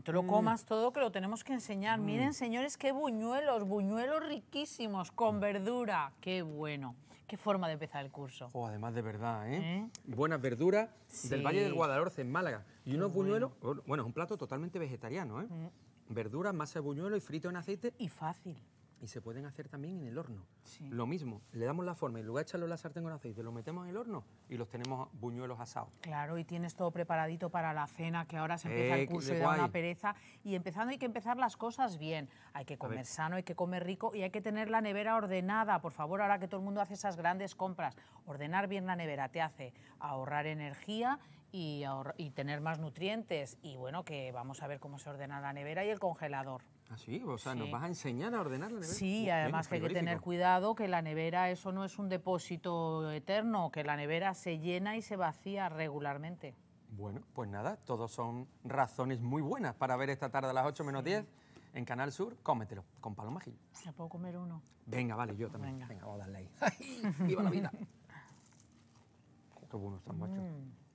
no te lo mm. comas todo, que lo tenemos que enseñar. Mm. Miren, señores, qué buñuelos, buñuelos riquísimos, con mm. verdura. Qué bueno. Qué forma de empezar el curso. o oh, además, de verdad, ¿eh? ¿Eh? Buenas verduras del Valle del Guadalhorce, en Málaga. Y unos buñuelos, bueno, es un plato totalmente vegetariano, ¿eh? Verduras, masa de buñuelo y frito en aceite. Y fácil y se pueden hacer también en el horno. Lo mismo, le damos la forma y luego lugar echarlo la sartén con aceite, lo metemos en el horno y los tenemos buñuelos asados. Claro, y tienes todo preparadito para la cena, que ahora se empieza el eh, curso y da una pereza. Y empezando hay que empezar las cosas bien. Hay que comer sano, hay que comer rico y hay que tener la nevera ordenada. Por favor, ahora que todo el mundo hace esas grandes compras, ordenar bien la nevera te hace ahorrar energía y, y tener más nutrientes. Y bueno, que vamos a ver cómo se ordena la nevera y el congelador. Ah, sí, o sea, nos vas a enseñar a ordenar la nevera. Sí, además hay que tener cuidado que la nevera, eso no es un depósito eterno, que la nevera se llena y se vacía regularmente. Bueno, pues nada, todos son razones muy buenas para ver esta tarde a las 8 menos 10 en Canal Sur, cómetelo, con palo Gil. ¿Me puedo comer uno? Venga, vale, yo también. Venga, vamos a darle ahí. ¡Viva la vida! Qué bueno están, macho. Mm.